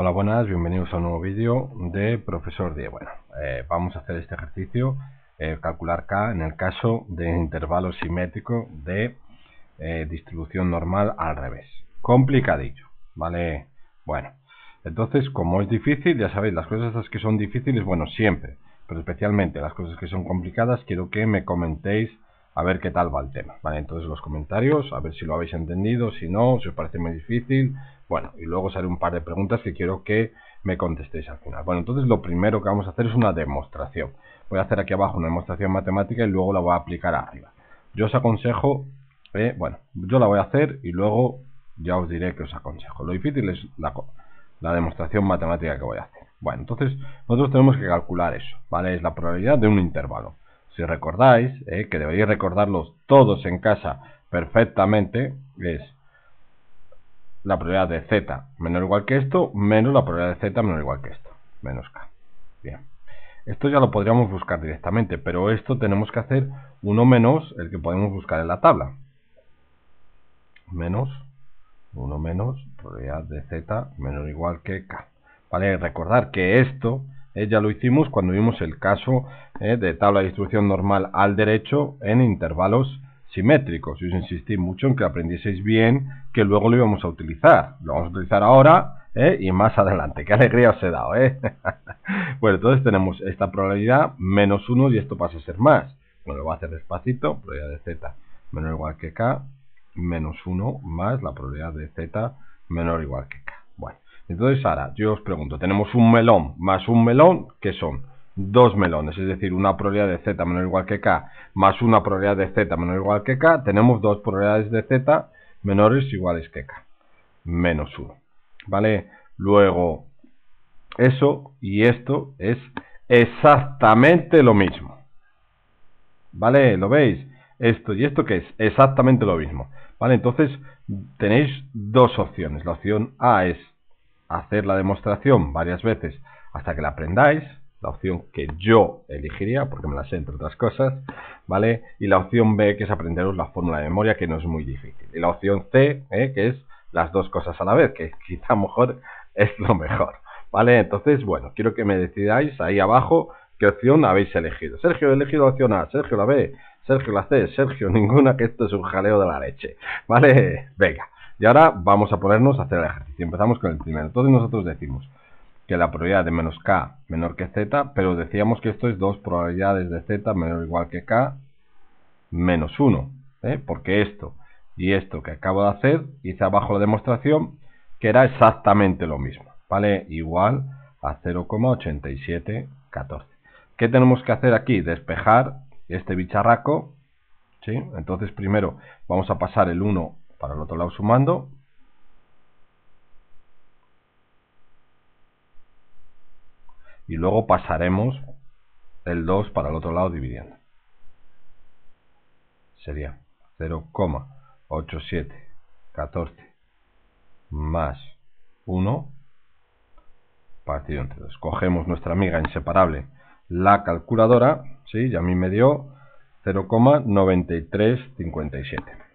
Hola, buenas, bienvenidos a un nuevo vídeo de Profesor Diego. Bueno, eh, vamos a hacer este ejercicio, eh, calcular K en el caso de intervalo simétrico de eh, distribución normal al revés. Complicadillo, ¿vale? Bueno, entonces, como es difícil, ya sabéis, las cosas que son difíciles, bueno, siempre, pero especialmente las cosas que son complicadas, quiero que me comentéis a ver qué tal va el tema, ¿vale? Entonces los comentarios, a ver si lo habéis entendido, si no, si os parece muy difícil, bueno, y luego os haré un par de preguntas que quiero que me contestéis al final. Bueno, entonces lo primero que vamos a hacer es una demostración. Voy a hacer aquí abajo una demostración matemática y luego la voy a aplicar arriba. Yo os aconsejo, eh, bueno, yo la voy a hacer y luego ya os diré que os aconsejo. Lo difícil es la, la demostración matemática que voy a hacer. Bueno, entonces nosotros tenemos que calcular eso, ¿vale? Es la probabilidad de un intervalo si recordáis, eh, que deberíais recordarlos todos en casa perfectamente, es la probabilidad de z menor o igual que esto, menos la probabilidad de z menor o igual que esto, menos k. Bien. Esto ya lo podríamos buscar directamente, pero esto tenemos que hacer uno menos el que podemos buscar en la tabla. Menos, uno menos, probabilidad de z menor o igual que k. Vale, recordar que esto eh, ya lo hicimos cuando vimos el caso eh, de tabla de distribución normal al derecho en intervalos simétricos. Y os insistí mucho en que aprendieseis bien que luego lo íbamos a utilizar. Lo vamos a utilizar ahora eh, y más adelante. Qué alegría os he dado, bueno, entonces tenemos esta probabilidad, menos 1, y esto pasa a ser más. Bueno, lo voy a hacer despacito, probabilidad de z menor o igual que k, menos 1 más la probabilidad de z menor o igual que k. Entonces, ahora, yo os pregunto, tenemos un melón más un melón, que son dos melones, es decir, una probabilidad de z menor o igual que k más una probabilidad de z menor o igual que k, tenemos dos probabilidades de z menores o iguales que k, menos 1. ¿Vale? Luego, eso y esto es exactamente lo mismo. ¿Vale? ¿Lo veis? Esto y esto que es exactamente lo mismo. ¿Vale? Entonces, tenéis dos opciones. La opción A es hacer la demostración varias veces hasta que la aprendáis, la opción que yo elegiría, porque me la sé entre otras cosas, ¿vale? Y la opción B, que es aprenderos la fórmula de memoria, que no es muy difícil. Y la opción C, ¿eh? que es las dos cosas a la vez, que quizá mejor es lo mejor, ¿vale? Entonces, bueno, quiero que me decidáis ahí abajo qué opción habéis elegido. Sergio, he elegido la opción A, Sergio la B, Sergio la C, Sergio ninguna, que esto es un jaleo de la leche, ¿vale? Venga. Y ahora vamos a ponernos a hacer el ejercicio. Empezamos con el primero. Entonces nosotros decimos que la probabilidad de menos k menor que z, pero decíamos que esto es dos probabilidades de z menor o igual que k menos 1. ¿eh? Porque esto y esto que acabo de hacer, hice abajo la demostración, que era exactamente lo mismo. ¿Vale? Igual a 0,8714. ¿Qué tenemos que hacer aquí? Despejar este bicharraco. ¿sí? Entonces primero vamos a pasar el 1 para el otro lado sumando. Y luego pasaremos el 2 para el otro lado dividiendo. Sería 0,8714 más 1 partido entre Cogemos nuestra amiga inseparable, la calculadora, ¿sí? ya a mí me dio 0,9357.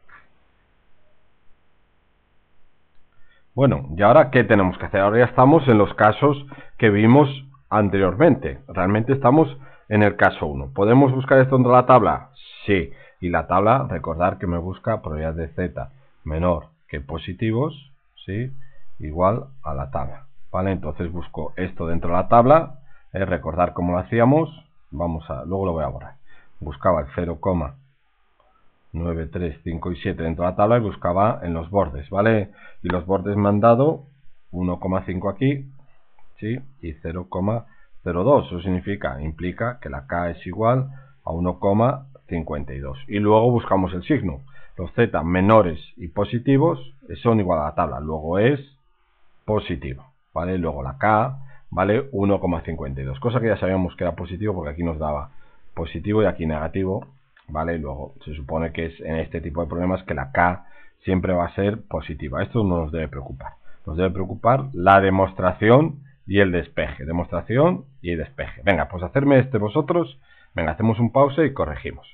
Bueno, y ahora, ¿qué tenemos que hacer? Ahora ya estamos en los casos que vimos anteriormente. Realmente estamos en el caso 1. ¿Podemos buscar esto dentro de la tabla? Sí. Y la tabla, recordar que me busca probabilidad de z menor que positivos, ¿sí? Igual a la tabla. ¿Vale? Entonces busco esto dentro de la tabla. Eh, recordar cómo lo hacíamos. Vamos a, luego lo voy a borrar. Buscaba el 0, 9, 3, 5 y 7 dentro de la tabla y buscaba en los bordes, ¿vale? Y los bordes me han dado 1,5 aquí, ¿sí? Y 0,02. Eso significa, implica que la K es igual a 1,52. Y luego buscamos el signo. Los Z menores y positivos son igual a la tabla. Luego es positivo, ¿vale? Luego la K vale 1,52. Cosa que ya sabíamos que era positivo porque aquí nos daba positivo y aquí negativo ¿vale? Luego se supone que es en este tipo de problemas que la K siempre va a ser positiva. Esto no nos debe preocupar. Nos debe preocupar la demostración y el despeje. Demostración y despeje. Venga, pues hacerme este vosotros. Venga, hacemos un pause y corregimos.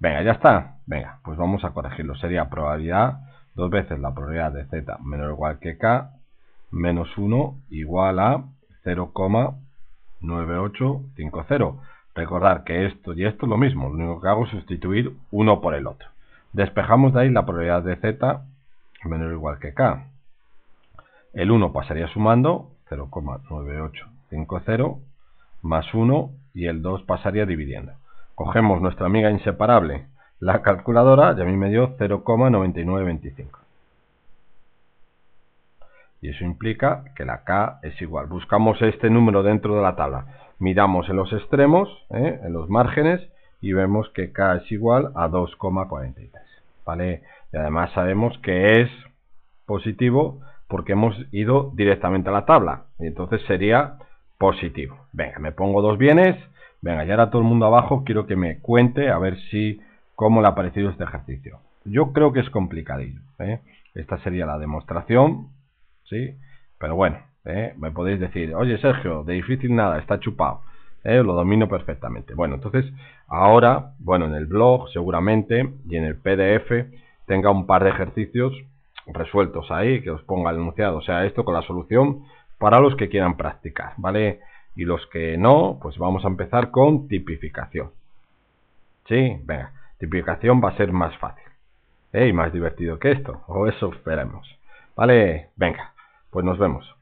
Venga, ya está. Venga, pues vamos a corregirlo. Sería probabilidad, dos veces la probabilidad de z menor o igual que k, menos 1 igual a 0,9850. Recordar que esto y esto es lo mismo, lo único que hago es sustituir uno por el otro. Despejamos de ahí la probabilidad de z menor o igual que k. El 1 pasaría sumando 0,9850 más 1 y el 2 pasaría dividiendo. Cogemos nuestra amiga inseparable, la calculadora, y a mí me dio 0,9925 y eso implica que la K es igual. Buscamos este número dentro de la tabla. Miramos en los extremos, ¿eh? en los márgenes, y vemos que K es igual a 2,43. ¿Vale? Y además sabemos que es positivo porque hemos ido directamente a la tabla. Y entonces sería positivo. Venga, me pongo dos bienes. Venga, ya era todo el mundo abajo quiero que me cuente a ver si cómo le ha parecido este ejercicio. Yo creo que es complicadillo. ¿eh? Esta sería la demostración ¿sí? Pero bueno, ¿eh? me podéis decir, oye Sergio, de difícil nada, está chupado. ¿eh? Lo domino perfectamente. Bueno, entonces ahora, bueno, en el blog seguramente y en el PDF tenga un par de ejercicios resueltos ahí, que os ponga el enunciado, o sea, esto con la solución para los que quieran practicar, ¿vale? Y los que no, pues vamos a empezar con tipificación. Sí, venga, tipificación va a ser más fácil. ¿eh? Y más divertido que esto, o eso esperemos. Vale, venga. Pues nos vemos.